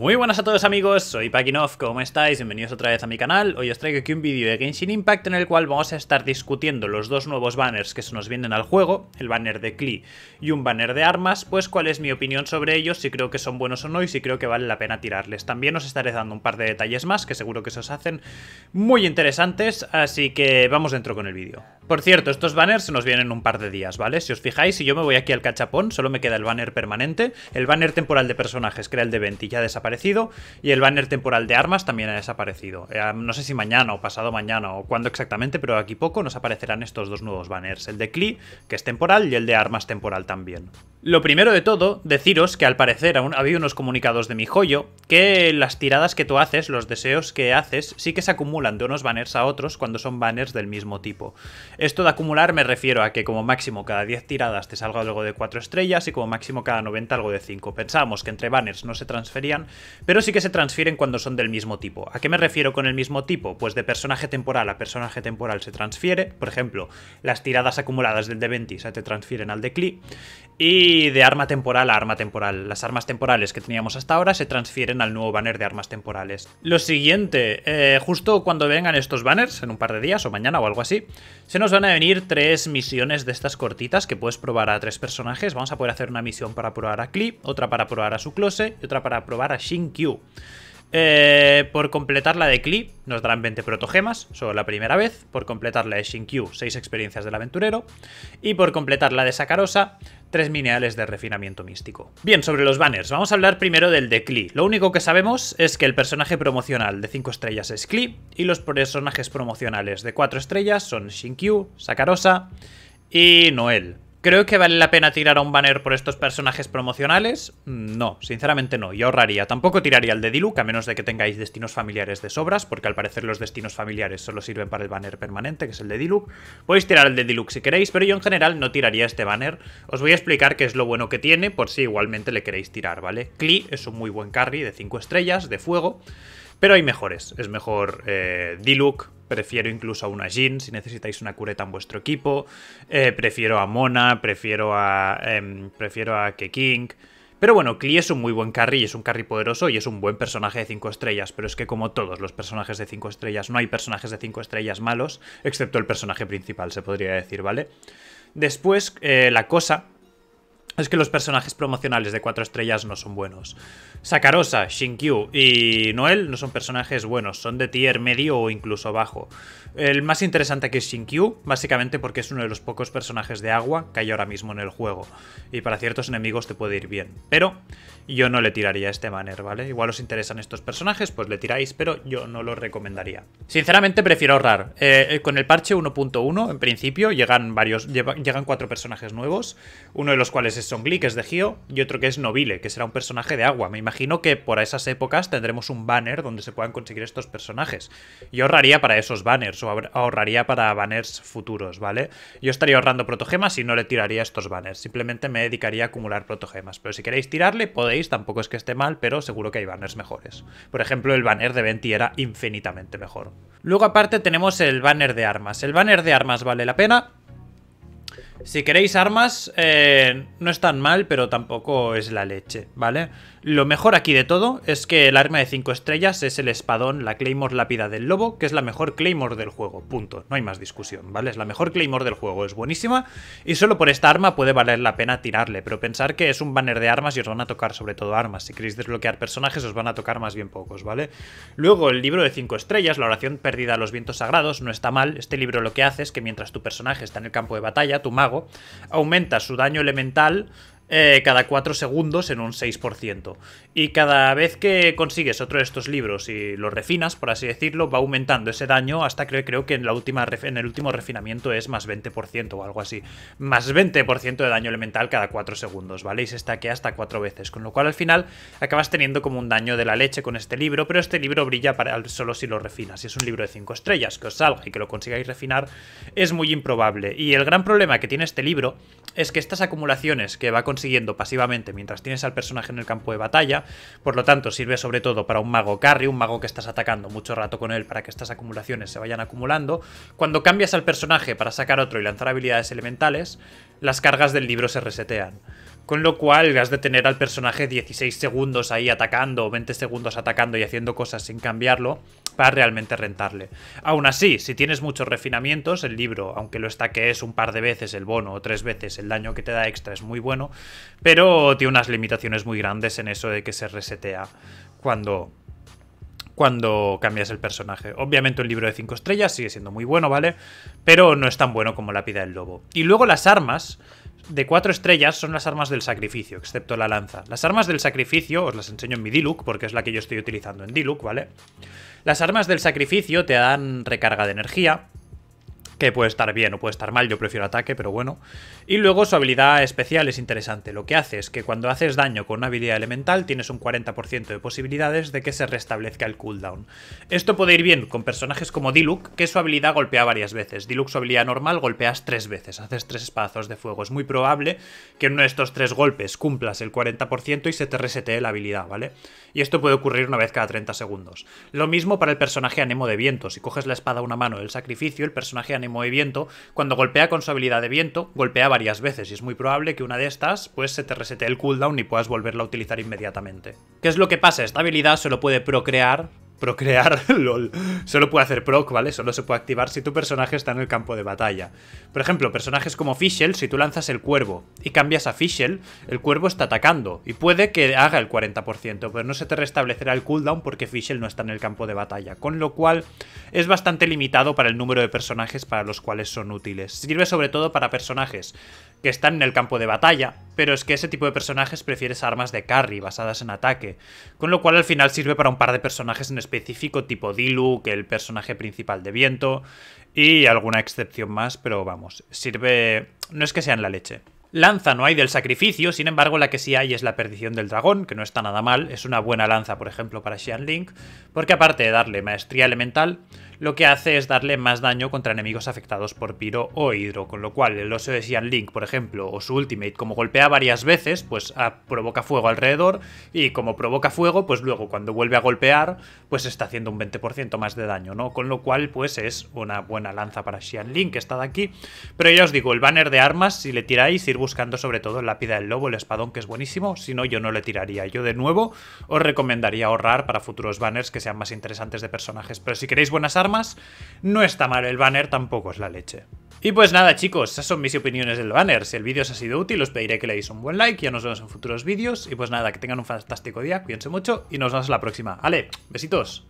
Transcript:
Muy buenas a todos amigos, soy Pakinov, ¿cómo estáis? Bienvenidos otra vez a mi canal. Hoy os traigo aquí un vídeo de Genshin Impact en el cual vamos a estar discutiendo los dos nuevos banners que se nos vienen al juego, el banner de Klee y un banner de armas, pues cuál es mi opinión sobre ellos, si creo que son buenos o no y si creo que vale la pena tirarles. También os estaré dando un par de detalles más que seguro que se os hacen muy interesantes, así que vamos dentro con el vídeo. Por cierto, estos banners se nos vienen un par de días, ¿vale? Si os fijáis, si yo me voy aquí al cachapón, solo me queda el banner permanente, el banner temporal de personajes, que era el de 20, ya ha desaparecido, y el banner temporal de armas también ha desaparecido. Eh, no sé si mañana o pasado mañana o cuándo exactamente, pero aquí poco nos aparecerán estos dos nuevos banners, el de Klee, que es temporal, y el de armas temporal también. Lo primero de todo, deciros que al parecer aún había unos comunicados de mi joyo que las tiradas que tú haces, los deseos que haces, sí que se acumulan de unos banners a otros cuando son banners del mismo tipo. Esto de acumular me refiero a que como máximo cada 10 tiradas te salga algo de 4 estrellas y como máximo cada 90 algo de 5. Pensábamos que entre banners no se transferían, pero sí que se transfieren cuando son del mismo tipo. ¿A qué me refiero con el mismo tipo? Pues de personaje temporal a personaje temporal se transfiere, por ejemplo, las tiradas acumuladas del de 20 se te transfieren al de Klee y de arma temporal a arma temporal. Las armas temporales que teníamos hasta ahora se transfieren al nuevo banner de armas temporales. Lo siguiente, eh, justo cuando vengan estos banners, en un par de días o mañana o algo así, se nos van a venir tres misiones de estas cortitas que puedes probar a tres personajes. Vamos a poder hacer una misión para probar a Klee, otra para probar a su close y otra para probar a Shinkyu. Eh, por completar la de Klee nos darán 20 protogemas, solo la primera vez. Por completar la de Shinkyu, 6 experiencias del aventurero. Y por completar la de Sakarosa, 3 minerales de refinamiento místico. Bien, sobre los banners, vamos a hablar primero del de Klee. Lo único que sabemos es que el personaje promocional de 5 estrellas es Klee y los personajes promocionales de 4 estrellas son Shinkyu, Sakarosa y Noel. ¿Creo que vale la pena tirar a un banner por estos personajes promocionales? No, sinceramente no, yo ahorraría. Tampoco tiraría el de Diluc, a menos de que tengáis destinos familiares de sobras, porque al parecer los destinos familiares solo sirven para el banner permanente, que es el de Diluc. Podéis tirar el de Diluc si queréis, pero yo en general no tiraría este banner. Os voy a explicar qué es lo bueno que tiene, por si igualmente le queréis tirar, ¿vale? Klee es un muy buen carry de 5 estrellas, de fuego, pero hay mejores. Es mejor eh, Diluc, prefiero incluso a una Jin si necesitáis una cureta en vuestro equipo, eh, prefiero a Mona, prefiero a, eh, prefiero a Keking. Pero bueno, Klee es un muy buen carry, es un carry poderoso y es un buen personaje de 5 estrellas, pero es que como todos los personajes de 5 estrellas, no hay personajes de 5 estrellas malos, excepto el personaje principal, se podría decir, ¿vale? Después, eh, la cosa es que los personajes promocionales de 4 estrellas no son buenos. Sakarosa, Shinkyu y Noel no son personajes buenos, son de tier medio o incluso bajo. El más interesante que es Shinkyu, básicamente porque es uno de los pocos personajes de agua que hay ahora mismo en el juego, y para ciertos enemigos te puede ir bien. Pero yo no le tiraría a este maner, ¿vale? Igual os interesan estos personajes, pues le tiráis, pero yo no lo recomendaría. Sinceramente prefiero ahorrar. Eh, eh, con el parche 1.1, en principio, llegan varios, llegan cuatro personajes nuevos, uno de los cuales es son que es de Gio y otro que es Nobile, que será un personaje de agua. Me imagino que por esas épocas tendremos un banner donde se puedan conseguir estos personajes. Y ahorraría para esos banners o ahorraría para banners futuros, ¿vale? Yo estaría ahorrando protogemas y no le tiraría estos banners. Simplemente me dedicaría a acumular protogemas. Pero si queréis tirarle, podéis. Tampoco es que esté mal, pero seguro que hay banners mejores. Por ejemplo, el banner de Venti era infinitamente mejor. Luego aparte tenemos el banner de armas. El banner de armas vale la pena si queréis armas, eh, no es tan mal, pero tampoco es la leche, ¿vale? Lo mejor aquí de todo es que el arma de 5 estrellas es el espadón, la Claymore Lápida del Lobo, que es la mejor Claymore del juego, punto. No hay más discusión, ¿vale? Es la mejor Claymore del juego, es buenísima y solo por esta arma puede valer la pena tirarle, pero pensar que es un banner de armas y os van a tocar sobre todo armas. Si queréis desbloquear personajes os van a tocar más bien pocos, ¿vale? Luego el libro de 5 estrellas, la oración perdida a los vientos sagrados, no está mal. Este libro lo que hace es que mientras tu personaje está en el campo de batalla, tu mago aumenta su daño elemental eh, cada 4 segundos en un 6%. Y cada vez que consigues otro de estos libros y los refinas, por así decirlo, va aumentando ese daño hasta creo que en, la última, en el último refinamiento es más 20% o algo así. Más 20% de daño elemental cada 4 segundos, ¿vale? Y se estaquea hasta 4 veces, con lo cual al final acabas teniendo como un daño de la leche con este libro, pero este libro brilla para, solo si lo refinas. Si es un libro de 5 estrellas, que os salga y que lo consigáis refinar, es muy improbable. Y el gran problema que tiene este libro es que estas acumulaciones que va a siguiendo pasivamente mientras tienes al personaje en el campo de batalla, por lo tanto sirve sobre todo para un mago carry, un mago que estás atacando mucho rato con él para que estas acumulaciones se vayan acumulando. Cuando cambias al personaje para sacar otro y lanzar habilidades elementales, las cargas del libro se resetean. Con lo cual has de tener al personaje 16 segundos ahí atacando, 20 segundos atacando y haciendo cosas sin cambiarlo para realmente rentarle. Aún así, si tienes muchos refinamientos, el libro, aunque lo es un par de veces el bono o tres veces, el daño que te da extra es muy bueno, pero tiene unas limitaciones muy grandes en eso de que se resetea cuando cuando cambias el personaje. Obviamente el libro de 5 estrellas sigue siendo muy bueno, ¿vale? Pero no es tan bueno como la pida del lobo. Y luego las armas de cuatro estrellas son las armas del sacrificio, excepto la lanza. Las armas del sacrificio, os las enseño en mi Diluc, porque es la que yo estoy utilizando en Diluc, ¿vale? Las armas del sacrificio te dan recarga de energía, que puede estar bien o puede estar mal, yo prefiero ataque, pero bueno. Y luego su habilidad especial es interesante, lo que hace es que cuando haces daño con una habilidad elemental tienes un 40% de posibilidades de que se restablezca el cooldown. Esto puede ir bien con personajes como Diluc, que su habilidad golpea varias veces. Diluc su habilidad normal golpeas tres veces, haces tres espadazos de fuego. Es muy probable que en uno de estos tres golpes cumplas el 40% y se te resetee la habilidad, ¿vale? Y esto puede ocurrir una vez cada 30 segundos. Lo mismo para el personaje Anemo de Viento, si coges la espada a una mano del sacrificio, el personaje Anemo movimiento, cuando golpea con su habilidad de viento, golpea varias veces y es muy probable que una de estas pues se te resete el cooldown y puedas volverla a utilizar inmediatamente. ¿Qué es lo que pasa? Esta habilidad se lo puede procrear procrear, lol. Solo puede hacer proc, ¿vale? Solo se puede activar si tu personaje está en el campo de batalla. Por ejemplo, personajes como Fischel si tú lanzas el cuervo y cambias a Fischel el cuervo está atacando y puede que haga el 40%, pero no se te restablecerá el cooldown porque Fischel no está en el campo de batalla, con lo cual es bastante limitado para el número de personajes para los cuales son útiles. Sirve sobre todo para personajes que están en el campo de batalla, pero es que ese tipo de personajes prefieres armas de carry basadas en ataque, con lo cual al final sirve para un par de personajes en específico, tipo Dilu, que el personaje principal de viento, y alguna excepción más, pero vamos, sirve... no es que sean la leche. Lanza no hay del sacrificio, sin embargo la que sí hay es la perdición del dragón, que no está nada mal, es una buena lanza por ejemplo para Xian Link, porque aparte de darle maestría elemental, lo que hace es darle más daño contra enemigos afectados por piro o hidro, con lo cual el oso de Xian Link por ejemplo, o su ultimate, como golpea varias veces, pues ah, provoca fuego alrededor, y como provoca fuego, pues luego cuando vuelve a golpear, pues está haciendo un 20% más de daño, ¿no? Con lo cual pues es una buena lanza para Xian Link, está de aquí, pero ya os digo, el banner de armas, si le tiráis, sirve buscando sobre todo la pida del lobo el espadón que es buenísimo, si no yo no le tiraría. Yo de nuevo os recomendaría ahorrar para futuros banners que sean más interesantes de personajes, pero si queréis buenas armas, no está mal el banner, tampoco es la leche. Y pues nada chicos, esas son mis opiniones del banner, si el vídeo os ha sido útil os pediré que le deis un buen like, ya nos vemos en futuros vídeos y pues nada, que tengan un fantástico día, cuídense mucho y nos vemos la próxima. Ale, besitos.